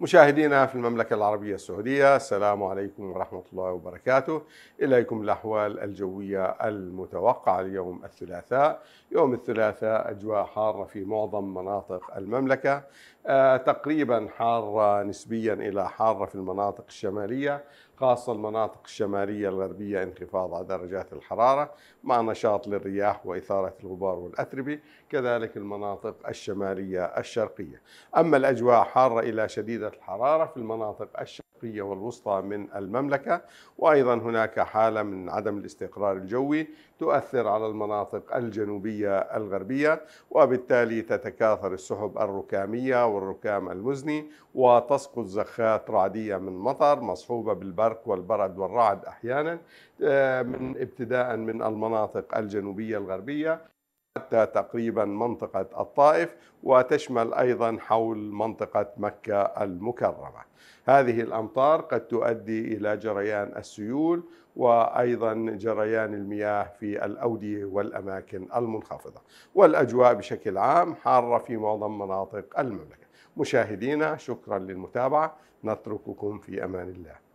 مشاهدينا في المملكة العربية السعودية السلام عليكم ورحمة الله وبركاته إليكم الأحوال الجوية المتوقعة اليوم الثلاثاء يوم الثلاثاء أجواء حارة في معظم مناطق المملكة آه، تقريبا حارة نسبيا إلى حارة في المناطق الشمالية خاصة المناطق الشمالية الغربية انخفاض على درجات الحرارة مع نشاط للرياح وإثارة الغبار والأتربة كذلك المناطق الشمالية الشرقية أما الأجواء حارة إلى شديدة الحرارة في المناطق الشرقية والوسطى من المملكة وأيضا هناك حالة من عدم الاستقرار الجوي تؤثر على المناطق الجنوبية الغربية وبالتالي تتكاثر السحب الركامية والركام المزني وتسقط زخات رعدية من مطر مصحوبة بالبرد البرق والبرد والرعد أحيانا آه، من ابتداء من المناطق الجنوبية الغربية حتى تقريبا منطقة الطائف وتشمل أيضا حول منطقة مكة المكرمة هذه الأمطار قد تؤدي إلى جريان السيول وأيضا جريان المياه في الأودية والأماكن المنخفضة والأجواء بشكل عام حارة في معظم مناطق المملكة مشاهدينا شكرا للمتابعة نترككم في أمان الله